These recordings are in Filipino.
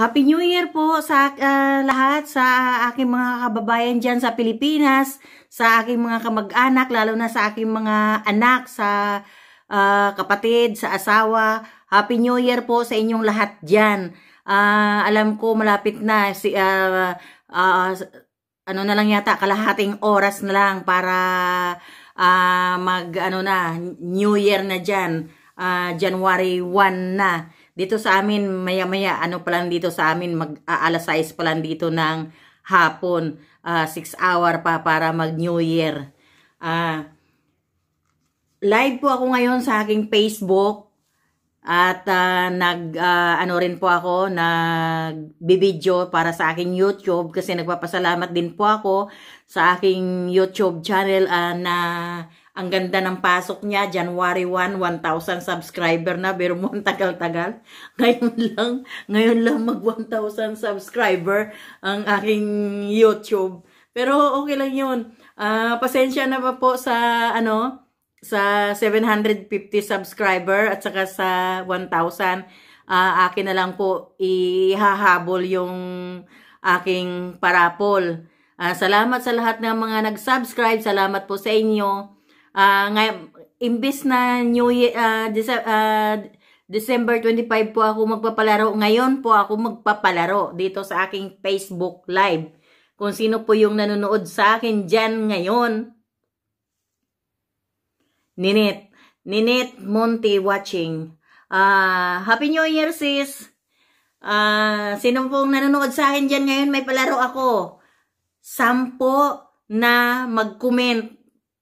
Happy New Year po sa uh, lahat, sa aking mga kababayan dyan sa Pilipinas, sa aking mga kamag-anak, lalo na sa aking mga anak, sa uh, kapatid, sa asawa. Happy New Year po sa inyong lahat dyan. Uh, alam ko malapit na, si, uh, uh, ano na lang yata, kalahating oras na lang para uh, mag, ano na, New Year na dyan. Uh, January 1 na. Dito sa amin, maya-maya, ano pa lang dito sa amin, mag-aalas pa lang dito ng hapon, uh, ah, 6 hour pa para mag-New Year. Uh, live po ako ngayon sa aking Facebook at uh, nag uh, ano rin po ako nag-video para sa aking YouTube kasi nagpapasalamat din po ako sa aking YouTube channel uh, na ang ganda ng pasok niya, January 1, 1,000 subscriber na, pero mo ang tagal-tagal. Ngayon lang, ngayon lang mag 1,000 subscriber ang aking YouTube. Pero okay lang yun. Uh, pasensya na pa po sa, ano, sa 750 subscriber at saka sa 1,000. Uh, ah, akin na lang po ihahabol yung aking parapol. Uh, salamat sa lahat ng mga nag-subscribe. Salamat po sa inyo uh, ah, ngay- imbes na New Year, uh, December 25 po ako magpapalaro. Ngayon po ako magpapalaro dito sa aking Facebook Live. Kung sino po yung nanonood sa akin dyan ngayon. Ninit. Ninit Monte watching. Uh, Happy New Year sis. Uh, sino po pong nanonood sa akin dyan ngayon? May palaro ako. Sampo na mag-comment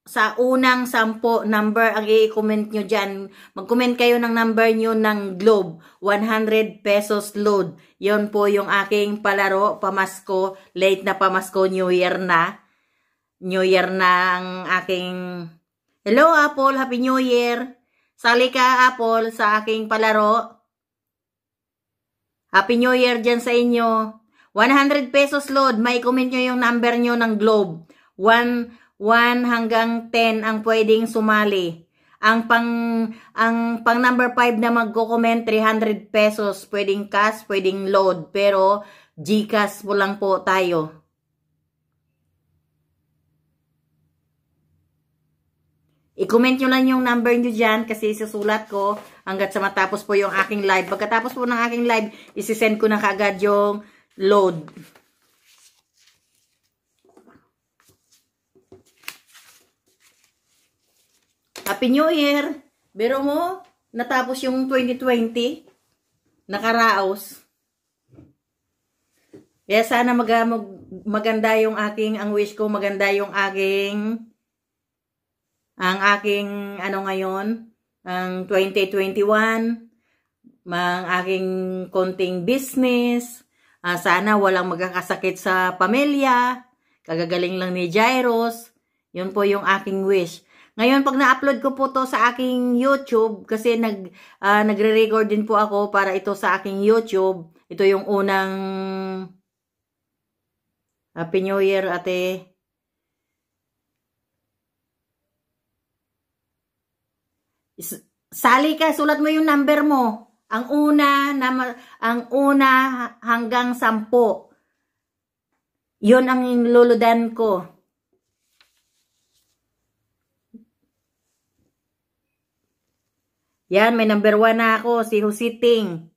sa unang sampo number ang i-comment nyo dyan. Mag-comment kayo ng number nyo ng Globe. 100 pesos load. Yon po yung aking palaro, pamasko, late na pamasko, New Year na. New Year na ang aking... Hello Apple, Happy New Year! Sali ka Apple sa aking palaro. Happy New Year dyan sa inyo. 100 pesos load. May comment nyo yung number nyo ng Globe. 1 1 hanggang 10 ang pwedeng sumali. Ang pang ang pang number 5 na magko-comment 300 pesos, pwedeng cash, pwedeng load, pero GCash po lang po tayo. I-comment nyo lang yung number nyo dyan kasi susulat ko hanggat sa matapos po yung aking live. Pagkatapos po ng aking live, isisend ko na kaagad yung load. Happy New Year! Pero mo, natapos yung 2020. Nakaraos. Kaya sana mag mag maganda yung aking, ang wish ko, maganda yung aking, ang aking, ano ngayon, ang 2021, mang aking konting business, uh, sana walang magkakasakit sa pamilya, kagagaling lang ni Jairos, yun po yung aking wish. Ngayon, pag na-upload ko po to sa aking YouTube, kasi nag, uh, nagre-record din po ako para ito sa aking YouTube. Ito yung unang Happy ah, New Year, ate. Is, sali ka, sulat mo yung number mo. Ang una, na, ang una hanggang sampo. Yun ang luludan ko. Yan, may number 1 na ako, si Husiting.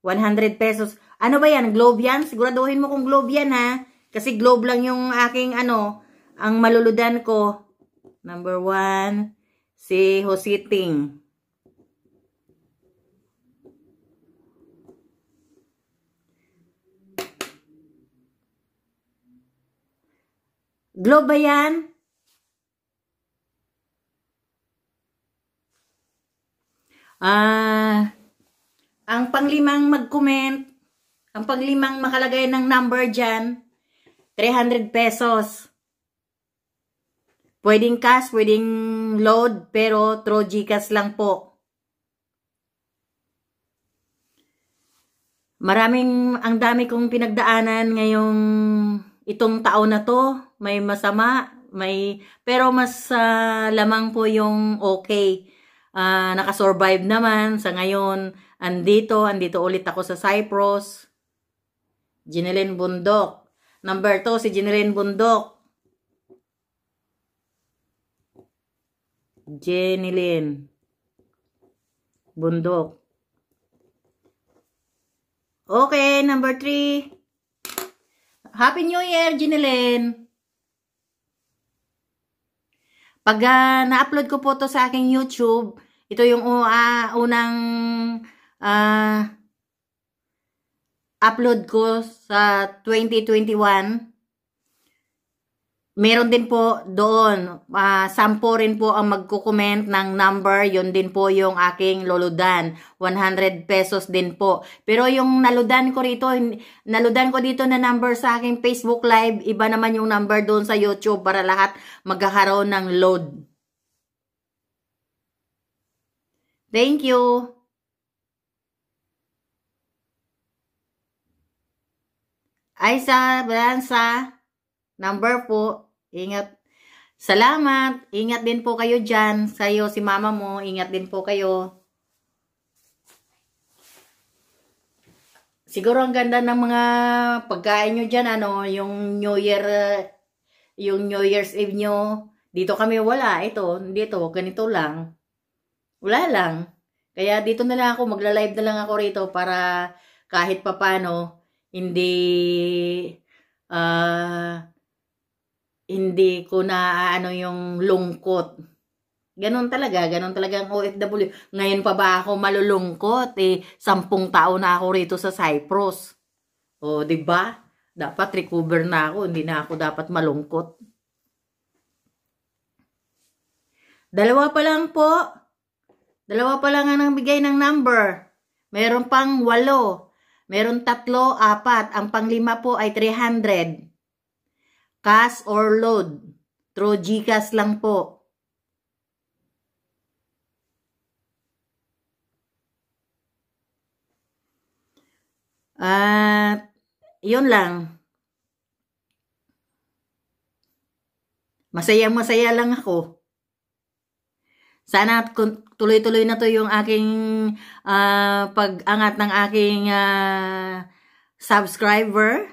100 pesos. Ano ba yan? Globe yan? Siguraduhin mo kung globe yan ha. Kasi globe lang yung aking ano, ang maluludan ko. Number 1, si Husiting. Globe ba yan? Ah, ang panglimang mag-comment, ang panglimang makalagay ng number dyan, 300 pesos. Pwedeng cash, pwedeng load, pero through Gcash lang po. Maraming, ang dami kong pinagdaanan ngayong itong taon na to. May masama, may, pero mas uh, lamang po yung okay uh, nakasurvive naman sa ngayon. Andito, andito ulit ako sa Cyprus. Jinelin Bundok. Number 2, si Jinelin Bundok. Jenilyn Bundok. Okay, number 3. Happy New Year, Jinilyn. Pag uh, na-upload ko po to sa aking YouTube, ito yung uh, unang uh, upload ko sa 2021. Meron din po doon, uh, sampo rin po ang magko-comment ng number, yun din po yung aking loludan. 100 pesos din po. Pero yung naludan ko rito, naludan ko dito na number sa aking Facebook Live, iba naman yung number doon sa YouTube para lahat magkakaroon ng load. Thank you. sa Bransa, number po. Ingat. Salamat. Ingat din po kayo dyan. Sa'yo, si mama mo. Ingat din po kayo. Siguro ang ganda ng mga pagkain nyo dyan, ano, yung New Year, yung New Year's Eve nyo. Dito kami wala. Ito, dito, ganito lang. Wala lang. Kaya dito na lang ako, magla-live na lang ako rito para kahit papano, hindi, uh, hindi ko na ano yung lungkot. Ganon talaga, ganon talaga ang OFW. Ngayon pa ba ako malulungkot? Eh, sampung taon na ako rito sa Cyprus. O, di ba? Dapat recover na ako, hindi na ako dapat malungkot. Dalawa pa lang po. Dalawa pa lang ang bigay ng number. Meron pang walo. Meron tatlo, apat. Ang panglima po ay 300. Cash or load. Through GCash lang po. At, yun lang. Masaya-masaya lang ako. Sana tuloy-tuloy na to yung aking uh, pag-angat ng aking uh, subscriber.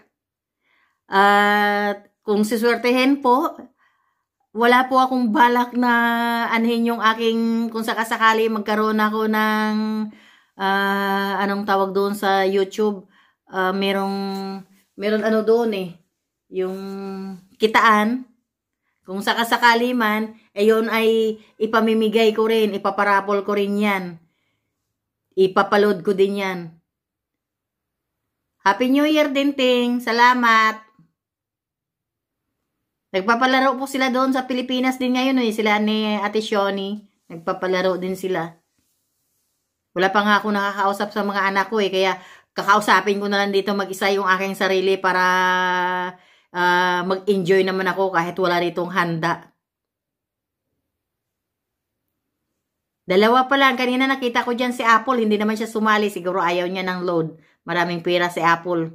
At uh, kung siswertehin po, wala po akong balak na anhin yung aking, kung sakasakali magkaroon ako ng uh, anong tawag doon sa YouTube, uh, merong, meron ano doon eh, yung kitaan kung sakasakali man, ayon eh, ay ipamimigay ko rin, ipaparapol ko rin yan. Ipapalod ko din yan. Happy New Year din, Ting. Salamat. Nagpapalaro po sila doon sa Pilipinas din ngayon. Eh. Sila ni Ate Shoni. Nagpapalaro din sila. Wala pa nga ako nakakausap sa mga anak ko eh. Kaya kakausapin ko na lang dito mag-isa yung aking sarili para uh, mag-enjoy naman ako kahit wala ritong handa. Dalawa pa lang. Kanina nakita ko dyan si Apple. Hindi naman siya sumali. Siguro ayaw niya ng load. Maraming pera si Apple.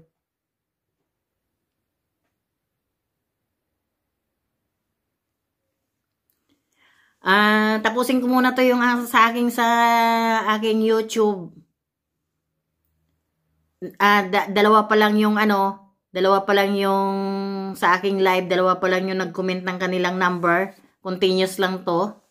Uh, tapusin ko muna to yung sa aking sa aking YouTube. Uh, da dalawa pa lang yung ano, dalawa pa lang yung sa aking live, dalawa pa lang yung nag-comment ng kanilang number. Continuous lang to.